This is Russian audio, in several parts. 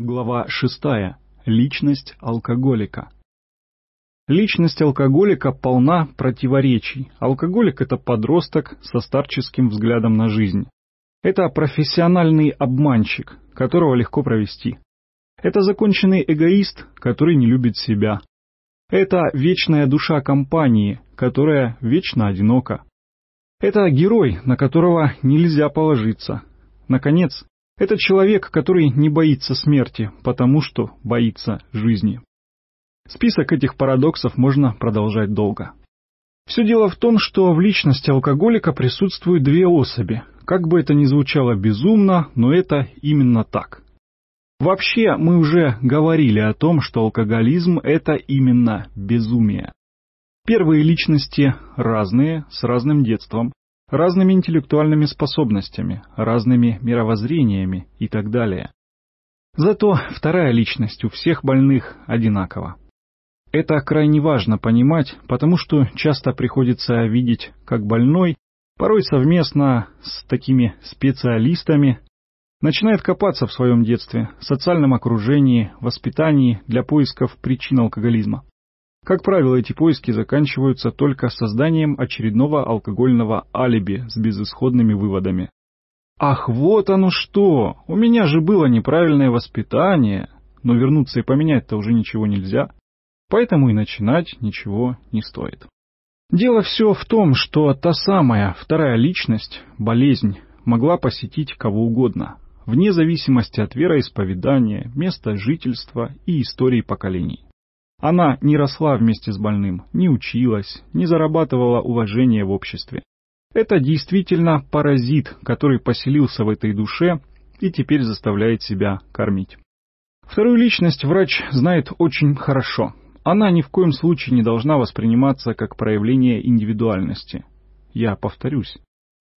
Глава 6. Личность алкоголика. Личность алкоголика полна противоречий. Алкоголик – это подросток со старческим взглядом на жизнь. Это профессиональный обманщик, которого легко провести. Это законченный эгоист, который не любит себя. Это вечная душа компании, которая вечно одинока. Это герой, на которого нельзя положиться. Наконец, это человек, который не боится смерти, потому что боится жизни. Список этих парадоксов можно продолжать долго. Все дело в том, что в личности алкоголика присутствуют две особи. Как бы это ни звучало безумно, но это именно так. Вообще, мы уже говорили о том, что алкоголизм – это именно безумие. Первые личности разные, с разным детством, разными интеллектуальными способностями, разными мировоззрениями и так далее. Зато вторая личность у всех больных одинакова. Это крайне важно понимать, потому что часто приходится видеть, как больной, порой совместно с такими специалистами, начинает копаться в своем детстве, социальном окружении, воспитании для поисков причин алкоголизма. Как правило, эти поиски заканчиваются только созданием очередного алкогольного алиби с безысходными выводами. «Ах, вот оно что! У меня же было неправильное воспитание! Но вернуться и поменять-то уже ничего нельзя, поэтому и начинать ничего не стоит». Дело все в том, что та самая вторая личность, болезнь, могла посетить кого угодно, вне зависимости от вероисповедания, места жительства и истории поколений. Она не росла вместе с больным, не училась, не зарабатывала уважения в обществе. Это действительно паразит, который поселился в этой душе и теперь заставляет себя кормить. Вторую личность врач знает очень хорошо. Она ни в коем случае не должна восприниматься как проявление индивидуальности. Я повторюсь.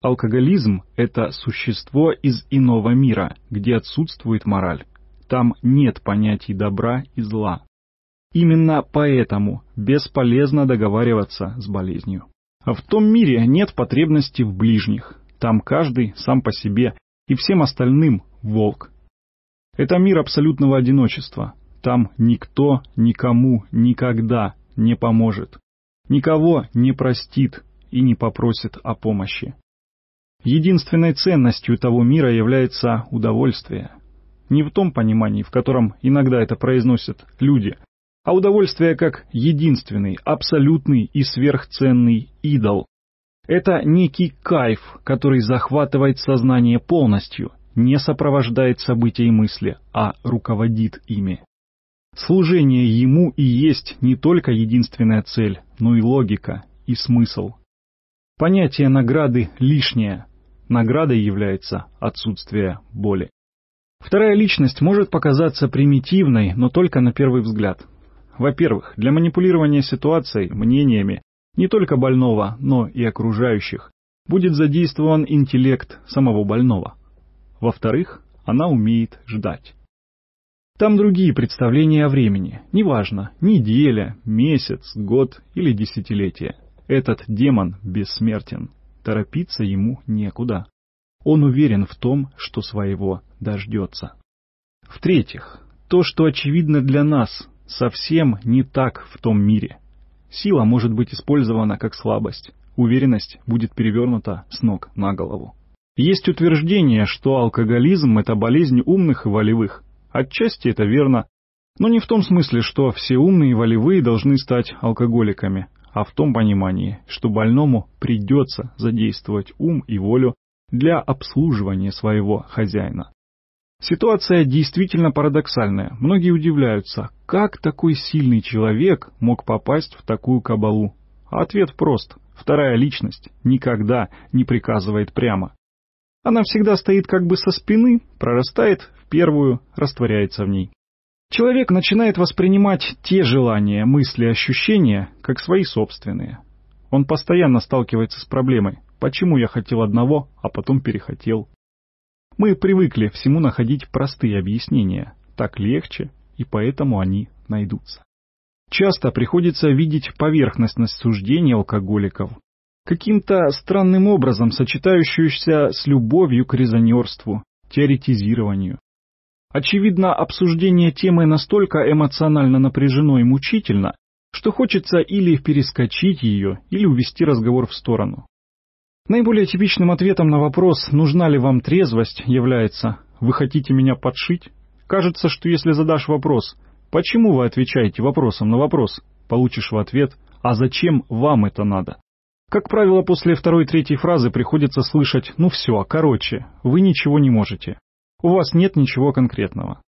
Алкоголизм – это существо из иного мира, где отсутствует мораль. Там нет понятий добра и зла. Именно поэтому бесполезно договариваться с болезнью. В том мире нет потребности в ближних. Там каждый сам по себе и всем остальным волк. Это мир абсолютного одиночества. Там никто никому никогда не поможет. Никого не простит и не попросит о помощи. Единственной ценностью того мира является удовольствие. Не в том понимании, в котором иногда это произносят люди – а удовольствие как единственный, абсолютный и сверхценный идол. Это некий кайф, который захватывает сознание полностью, не сопровождает события и мысли, а руководит ими. Служение ему и есть не только единственная цель, но и логика, и смысл. Понятие награды лишнее. Наградой является отсутствие боли. Вторая личность может показаться примитивной, но только на первый взгляд. Во-первых, для манипулирования ситуацией, мнениями, не только больного, но и окружающих, будет задействован интеллект самого больного. Во-вторых, она умеет ждать. Там другие представления о времени, неважно, неделя, месяц, год или десятилетие. Этот демон бессмертен, торопиться ему некуда. Он уверен в том, что своего дождется. В-третьих, то, что очевидно для нас, совсем не так в том мире. Сила может быть использована как слабость, уверенность будет перевернута с ног на голову. Есть утверждение, что алкоголизм – это болезнь умных и волевых. Отчасти это верно, но не в том смысле, что все умные и волевые должны стать алкоголиками, а в том понимании, что больному придется задействовать ум и волю для обслуживания своего хозяина. Ситуация действительно парадоксальная. Многие удивляются, как такой сильный человек мог попасть в такую кабалу. А ответ прост. Вторая личность никогда не приказывает прямо. Она всегда стоит как бы со спины, прорастает в первую, растворяется в ней. Человек начинает воспринимать те желания, мысли, ощущения, как свои собственные. Он постоянно сталкивается с проблемой «почему я хотел одного, а потом перехотел мы привыкли всему находить простые объяснения, так легче, и поэтому они найдутся. Часто приходится видеть поверхностность суждений алкоголиков, каким-то странным образом сочетающуюся с любовью к резонерству, теоретизированию. Очевидно, обсуждение темы настолько эмоционально напряжено и мучительно, что хочется или перескочить ее, или увести разговор в сторону. Наиболее типичным ответом на вопрос «нужна ли вам трезвость?» является «вы хотите меня подшить?» Кажется, что если задашь вопрос «почему вы отвечаете вопросом на вопрос?», получишь в ответ «а зачем вам это надо?». Как правило, после второй-третьей фразы приходится слышать «ну все, короче, вы ничего не можете, у вас нет ничего конкретного».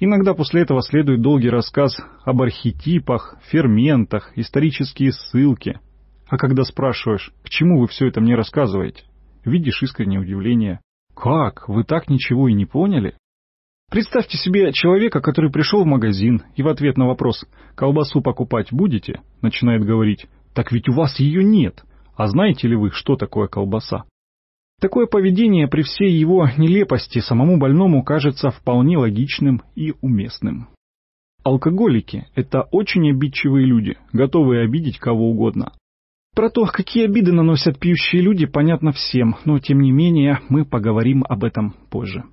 Иногда после этого следует долгий рассказ об архетипах, ферментах, исторические ссылки, а когда спрашиваешь, к чему вы все это мне рассказываете, видишь искреннее удивление. «Как? Вы так ничего и не поняли?» Представьте себе человека, который пришел в магазин и в ответ на вопрос «Колбасу покупать будете?» начинает говорить «Так ведь у вас ее нет! А знаете ли вы, что такое колбаса?» Такое поведение при всей его нелепости самому больному кажется вполне логичным и уместным. Алкоголики – это очень обидчивые люди, готовые обидеть кого угодно. Про то, какие обиды наносят пьющие люди, понятно всем, но тем не менее мы поговорим об этом позже.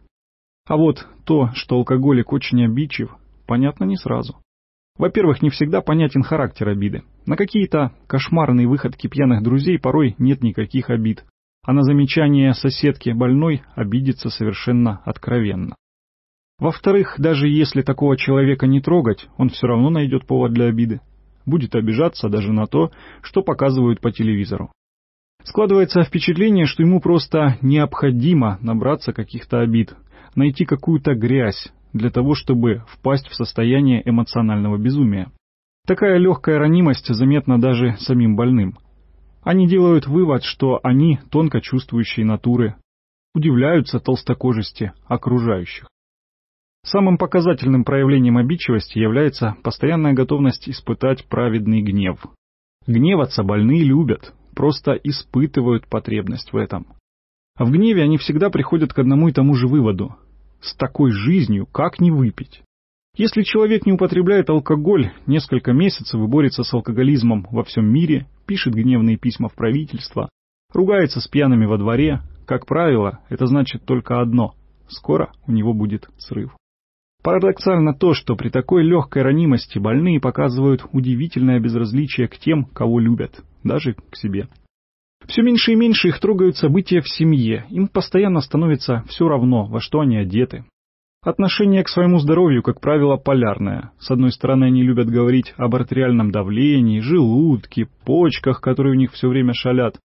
А вот то, что алкоголик очень обидчив, понятно не сразу. Во-первых, не всегда понятен характер обиды. На какие-то кошмарные выходки пьяных друзей порой нет никаких обид, а на замечание соседки больной обидится совершенно откровенно. Во-вторых, даже если такого человека не трогать, он все равно найдет повод для обиды будет обижаться даже на то, что показывают по телевизору. Складывается впечатление, что ему просто необходимо набраться каких-то обид, найти какую-то грязь для того, чтобы впасть в состояние эмоционального безумия. Такая легкая ранимость заметна даже самим больным. Они делают вывод, что они тонко чувствующие натуры, удивляются толстокожести окружающих. Самым показательным проявлением обидчивости является постоянная готовность испытать праведный гнев. Гневаться больные любят, просто испытывают потребность в этом. А в гневе они всегда приходят к одному и тому же выводу. С такой жизнью как не выпить? Если человек не употребляет алкоголь несколько месяцев и борется с алкоголизмом во всем мире, пишет гневные письма в правительство, ругается с пьяными во дворе, как правило, это значит только одно – скоро у него будет срыв. Парадоксально то, что при такой легкой ранимости больные показывают удивительное безразличие к тем, кого любят, даже к себе. Все меньше и меньше их трогают события в семье, им постоянно становится все равно, во что они одеты. Отношение к своему здоровью, как правило, полярное. С одной стороны, они любят говорить об артериальном давлении, желудке, почках, которые у них все время шалят.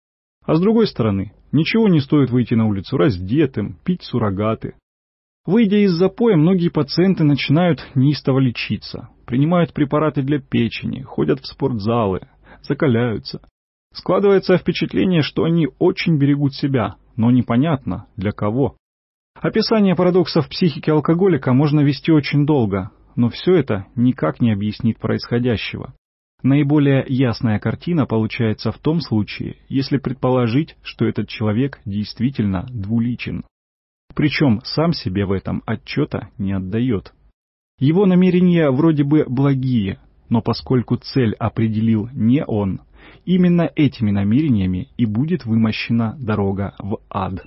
А с другой стороны, ничего не стоит выйти на улицу раздетым, пить суррогаты, Выйдя из запоя, многие пациенты начинают неистово лечиться, принимают препараты для печени, ходят в спортзалы, закаляются. Складывается впечатление, что они очень берегут себя, но непонятно для кого. Описание парадоксов психики алкоголика можно вести очень долго, но все это никак не объяснит происходящего. Наиболее ясная картина получается в том случае, если предположить, что этот человек действительно двуличен причем сам себе в этом отчета не отдает. Его намерения вроде бы благие, но поскольку цель определил не он, именно этими намерениями и будет вымощена дорога в ад.